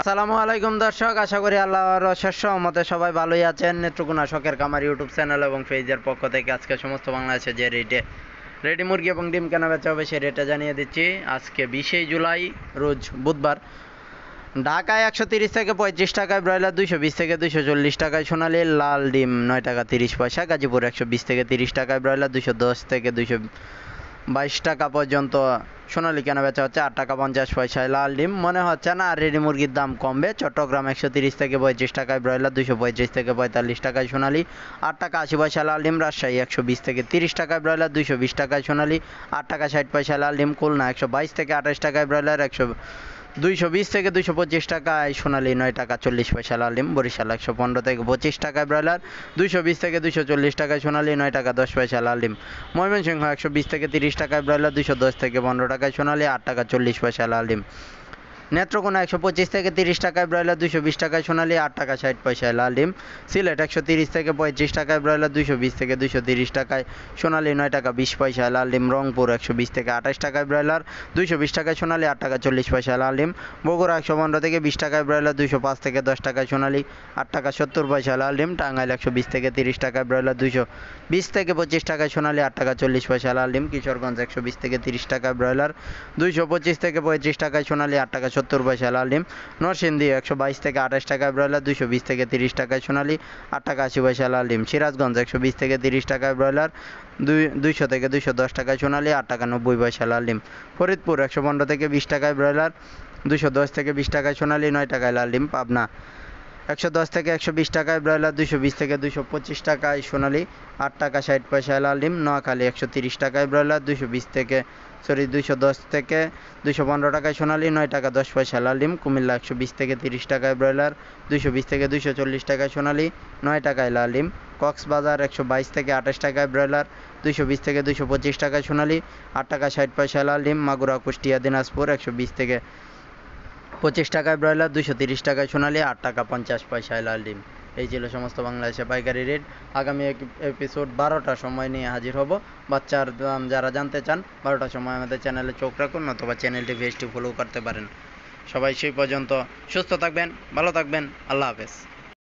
আসসালামু আলাইকুম দর্শক আশা করি আল্লাহর শেষ মতে সবাই ভালোই আছেন নেত্রকোনা শখের কামার ইউটিউব চ্যানেল এবং ফেজের পক্ষ থেকে আজকে সমস্ত বাংলাদেশে যে রেটে রেডি মুরগি এবং ডিম কেনা বেচা হবে সেই রেটে জানিয়ে দিচ্ছি আজকে বিশে জুলাই রোজ বুধবার ঢাকায় একশো তিরিশ থেকে পঁয়ত্রিশ টাকায় ব্রয়লার দুইশো বিশ থেকে দুইশো চল্লিশ টাকায় সোনালি লাল ডিম নয় টাকা তিরিশ পয়সা গাজীপুর একশো বিশ থেকে তিরিশ টাকায় ব্রয়লার দুশো দশ থেকে দুশো বাইশ টাকা পর্যন্ত সোনালি কেন বেচা হচ্ছে আট টাকা পঞ্চাশ পয়সায় লাল ডিম মনে হচ্ছে না আর রেডি মুরগির দাম কমবে চট্টগ্রাম একশো তিরিশ থেকে পঁয়ত্রিশ টাকায় ব্রয়লার দুশো পঁয়ত্রিশ থেকে পঁয়তাল্লিশ টাকায় সোনালি আট টাকা আশি পয়সা লাল ডিম রাজশাহী একশো বিশ থেকে তিরিশ টাকায় ব্রয়লার দুশো বিশ টাকায় সোনালি আট টাকা ষাট পয়সা লাল ডিম খুলনা একশো বাইশ থেকে আঠাশ টাকায় ব্রয়লার একশো দুইশো বিশ থেকে দুইশো পঁচিশ টাকায় সোনালি নয় টাকা চল্লিশ পয়সা লালিম বরিশাল একশো পনেরো থেকে পঁচিশ টাকায় ব্রয়লার দুইশো বিশ থেকে দুইশো চল্লিশ টাকায় সোনালি নয় টাকা দশ পয়সা লালিম ময়মনসিংহ একশো বিশ থেকে তিরিশ টাকায় ব্রয়লার দুইশো দশ থেকে পনেরো টাকায় সোনালি আট টাকা চল্লিশ পয়সা লালিম নেত্রকোনা একশো পঁচিশ থেকে তিরিশ টাকায় ব্রয়লার দুশো বিশ টাকায় সোনালি আট টাকা ষাট পয়সায় লাল ডিম সিলেট একশো তিরিশ থেকে পঁয়ত্রিশ টাকায় ব্রয়লার দুশো বিশ থেকে দুশো তিরিশ টাকায় সোনালি নয় টাকা বিশ পয়সায় লাল ডিম রংপুর একশো বিশ থেকে আঠাশ টাকায় ব্রয়লার দুশো বিশ টাকায় সোনালি আট টাকা চল্লিশ পয়সায় লাল ডিম বগুড়া একশো পনেরো থেকে বিশ টাকায় ব্রয়লার দুশো পাঁচ থেকে দশ টাকায় সোনালি আট টাকা সত্তর পয়সা লাল ডিম টাঙ্গাইল একশো বিশ থেকে তিরিশ টাকায় ব্রয়লার দুশো বিশ থেকে পঁচিশ টাকায় সোনালি আট টাকা চল্লিশ পয়সা লাল ডিম কিশোরগঞ্জ একশো বিশ থেকে তিরিশ টাকায় ব্রয়লার দুইশো পঁচিশ থেকে পঁয়ত্রিশ টাকায় সোনালি আট টাকা সত্তর পয়সা লাল ডিম একশো বাইশ থেকে আঠাশ টাকায় ব্রয়লার দুশো বিশ থেকে তিরিশ টাকায় সোনালি আট টাকা আশি পয়সা লাল ডিম সিরাজগঞ্জ একশো বিশ থেকে তিরিশ টাকায় ব্রয়লার দুই দুইশো থেকে দুইশো দশ টাকায় সোনালি আট টাকা নব্বই পয়সা লাল ডিম ফরিদপুর একশো পনেরো থেকে বিশ টাকায় ব্রয়লার দুশো দশ থেকে বিশ টাকায় সোনালি নয় টাকায় লাল ডিম পাবনা একশো দশ থেকে একশো বিশ টাকায় ব্রয়লার দুশো বিশ থেকে দুশো পঁচিশ টাকায় সোনালি আট টাকা ষাট পয়সা লালিম নোয়াখালী একশো তিরিশ টাকায় ব্রয়লার দুশো বিশ থেকে সরি দুশো দশ থেকে দুশো পনেরো টাকায় সোনালি নয় টাকা দশ পয়সা লালিম কুমিল্লা একশো বিশ থেকে তিরিশ টাকায় ব্রয়লার দুশো বিশ থেকে দুশো চল্লিশ টাকায় সোনালি নয় টাকায় লালিম কক্সবাজার একশো বাইশ থেকে আঠাশ টাকায় ব্রয়লার দুশো বিশ থেকে দুশো পঁচিশ টাকায় সোনালি আট টাকা ষাট পয়সা লালিম মাগুরা কুষ্টিয়া দিনাজপুর একশো বিশ থেকে পঁচিশ টাকায় ব্রয়লার দুশো তিরিশ টাকায় সোনালি আট টাকা পঞ্চাশ পয়সায় লাল ডিম এই ছিল সমস্ত বাংলাদেশে পাইকারি রেট আগামী এপিসোড বারোটার সময় নিয়ে হাজির হব বাচ্চার দাম যারা জানতে চান বারোটার সময় আমাদের চ্যানেলে চোখ রাখুন অথবা চ্যানেলটি ভেস্টি ফলো করতে পারেন সবাই সেই পর্যন্ত সুস্থ থাকবেন ভালো থাকবেন আল্লাহ হাফেজ